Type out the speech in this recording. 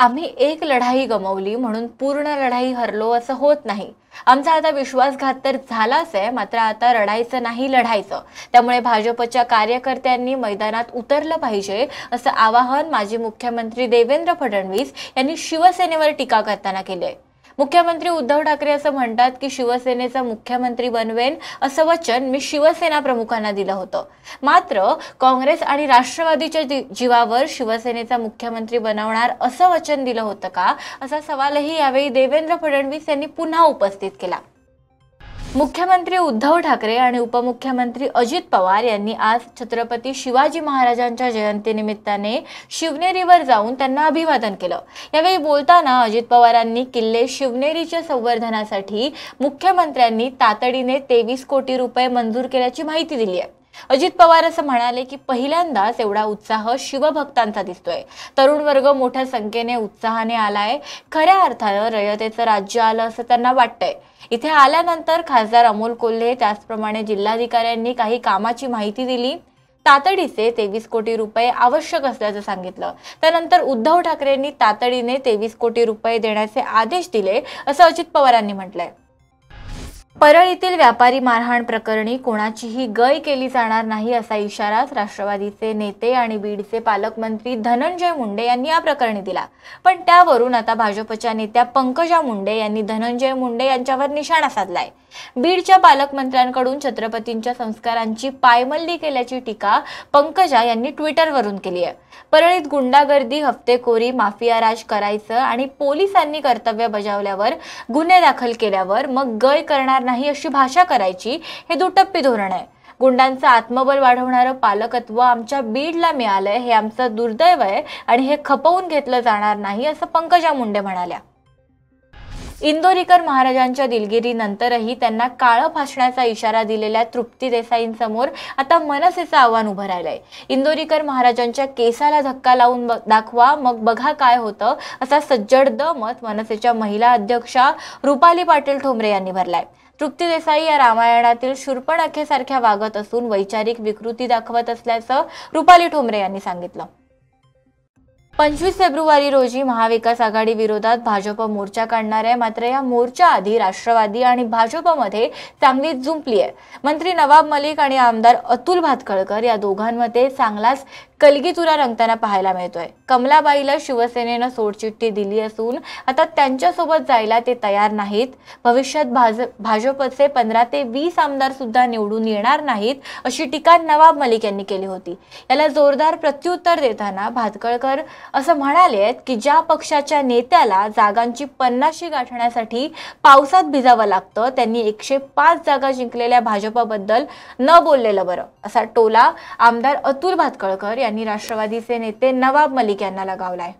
आम्ही एक लढाई गमावली म्हणून पूर्ण लढाई हरलो असं होत नाही आमचा आता विश्वासघात तर झालाच आहे मात्र आता रडायचं नाही लढायचं त्यामुळे भाजपच्या कार्यकर्त्यांनी मैदानात उतरलं पाहिजे असं आवाहन माजी मुख्यमंत्री देवेंद्र फडणवीस यांनी शिवसेनेवर टीका करताना केलंय मुख्यमंत्री उद्धव ठाकरे असं म्हणतात की शिवसेनेचा मुख्यमंत्री बनवेन असं वचन मी शिवसेना प्रमुखांना दिलं होतं मात्र काँग्रेस आणि राष्ट्रवादीच्या जीवावर शिवसेनेचा मुख्यमंत्री बनवणार असं वचन दिलं होतं का असा सवालही यावेळी देवेंद्र फडणवीस यांनी पुन्हा उपस्थित केला मुख्यमंत्री उद्धव ठाकरे आणि उपमुख्यमंत्री अजित पवार यांनी आज छत्रपती शिवाजी महाराजांच्या जयंतीनिमित्ताने शिवनेरीवर जाऊन त्यांना अभिवादन केलं यावेळी बोलताना अजित पवारांनी किल्ले शिवनेरीच्या संवर्धनासाठी मुख्यमंत्र्यांनी तातडीने तेवीस कोटी रुपये मंजूर केल्याची माहिती दिली आहे अजित पवार असं म्हणाले की पहिल्यांदाच एवढा उत्साह शिवभक्तांचा दिसतोय तरुण वर्ग मोठ्या संख्येने उत्साहाने आलाय खऱ्या अर्थानं रयतेचं राज्य आलं असं त्यांना वाटतंय इथे आल्यानंतर खासदार अमोल कोल्हे त्याचप्रमाणे जिल्हाधिकाऱ्यांनी काही कामाची माहिती दिली तातडीचे तेवीस कोटी रुपये आवश्यक असल्याचं सांगितलं त्यानंतर उद्धव ठाकरेंनी तातडीने तेवीस कोटी रुपये देण्याचे आदेश दिले असं अजित पवारांनी म्हटलंय परळीतील व्यापारी मारहाण प्रकरणी कोणाचीही गय केली जाणार नाही असा इशाराच राष्ट्रवादीचे नेते आणि बीडचे पालकमंत्री धनंजय मुंडे यांनी या प्रकरणी दिला पण त्यावरून आता भाजपच्या नेत्या पंकजा मुंडे यांनी धनंजय मुंडे यांच्यावर निशाणा साधलाय बीडच्या पालकमंत्र्यांकडून छत्रपतींच्या संस्कारांची पायमल्ली केल्याची टीका पंकजा यांनी ट्विटरवरून केली आहे परळीत गुंडागर्दी हफ्तेखोरी माफिया राज करायचं आणि पोलिसांनी कर्तव्य बजावल्यावर गुन्हे दाखल केल्यावर मग गय करणार नाही अशी भाषा करायची हे दुटप्पी धोरण आहे गुंडांचं आत्मबल वाढवणारं पालकत्व आमच्या बीडला मिळालंय हे आमचं दुर्दैव आहे आणि हे खपवून घेतलं जाणार नाही असं पंकजा मुंडे म्हणाल्या इंदोरीकर महाराजांच्या दिलगिरीनंतरही त्यांना काळं फासण्याचा इशारा दिलेल्या तृप्ती देसाईंसमोर आता मनसेचं आव्हान उभं राहिलंय इंदोरीकर महाराजांच्या केसाला धक्का लावून दाखवा मग बघा काय होतं असा सज्जड द मत मनसेच्या महिला अध्यक्षा रुपाली पाटील ठोंबरे यांनी भरलाय तृप्ति देसाई या रामायणातील शूर्पणखेसारख्या वागत असून वैचारिक विकृती दाखवत असल्याचं रुपाली ठोंबरे यांनी सांगितलं पंचवीस फेब्रुवारी रोजी महाविकास आघाडी विरोधात भाजप मोर्चा काढणार आहे मात्र या मोर्चा आधी राष्ट्रवादी आणि भाजपमध्ये चांगली जुंपली आहे मंत्री नवाब मलिक आणि आमदार अतुल भातखळकर या दोघांमध्ये चांगलाच कलगी तुरा रंगताना पाहायला मिळतोय कमलाबाईला शिवसेनेनं सोडचिठ्ठी दिली असून आता त्यांच्यासोबत जायला ते तयार नाहीत भविष्यात भाज भाजपचे पंधरा ते वीस आमदार सुद्धा निवडून येणार नाहीत अशी टीका नवाब मलिक यांनी केली होती याला जोरदार प्रत्युत्तर देताना भातकळकर असं म्हणाले आहेत की ज्या पक्षाच्या नेत्याला जागांची पन्नाशी गाठण्यासाठी पावसात भिजावं लागतं त्यांनी एकशे पाच जागा जिंकलेल्या भाजपाबद्दल न बोललेलं बरं असा टोला आमदार अतुल भातकळकर यांनी यांनी राष्ट्रवादीचे नेते नवाब मलिक यांना लगावलाय